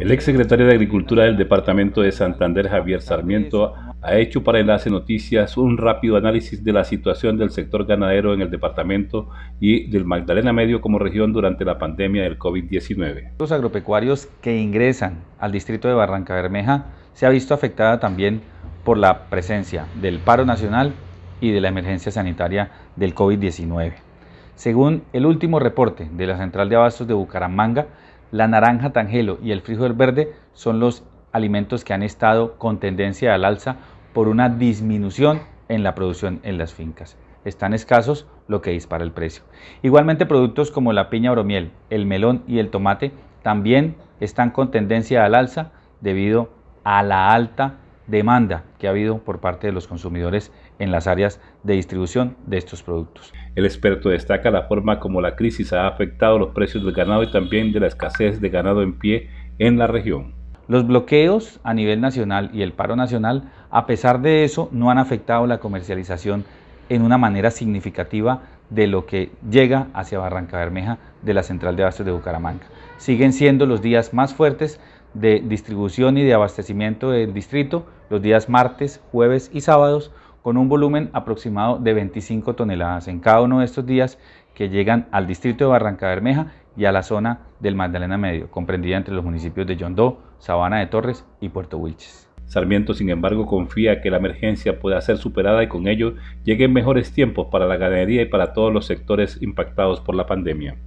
El ex de Agricultura del Departamento de Santander, Javier Sarmiento, ha hecho para Enlace Noticias un rápido análisis de la situación del sector ganadero en el departamento y del Magdalena Medio como región durante la pandemia del COVID-19. Los agropecuarios que ingresan al distrito de Barranca Bermeja se ha visto afectada también por la presencia del paro nacional y de la emergencia sanitaria del COVID-19. Según el último reporte de la Central de Abastos de Bucaramanga, la naranja tangelo y el frijol verde son los alimentos que han estado con tendencia al alza por una disminución en la producción en las fincas. Están escasos, lo que dispara el precio. Igualmente productos como la piña bromiel, el melón y el tomate también están con tendencia al alza debido a la alta demanda que ha habido por parte de los consumidores en las áreas de distribución de estos productos. El experto destaca la forma como la crisis ha afectado los precios del ganado y también de la escasez de ganado en pie en la región. Los bloqueos a nivel nacional y el paro nacional, a pesar de eso, no han afectado la comercialización en una manera significativa de lo que llega hacia Barranca Bermeja de la Central de Abastos de Bucaramanga. Siguen siendo los días más fuertes de distribución y de abastecimiento del distrito los días martes, jueves y sábados con un volumen aproximado de 25 toneladas en cada uno de estos días que llegan al distrito de Barranca Bermeja y a la zona del Magdalena Medio, comprendida entre los municipios de Yondó, Sabana de Torres y Puerto Wilches. Sarmiento, sin embargo, confía que la emergencia pueda ser superada y con ello lleguen mejores tiempos para la ganadería y para todos los sectores impactados por la pandemia.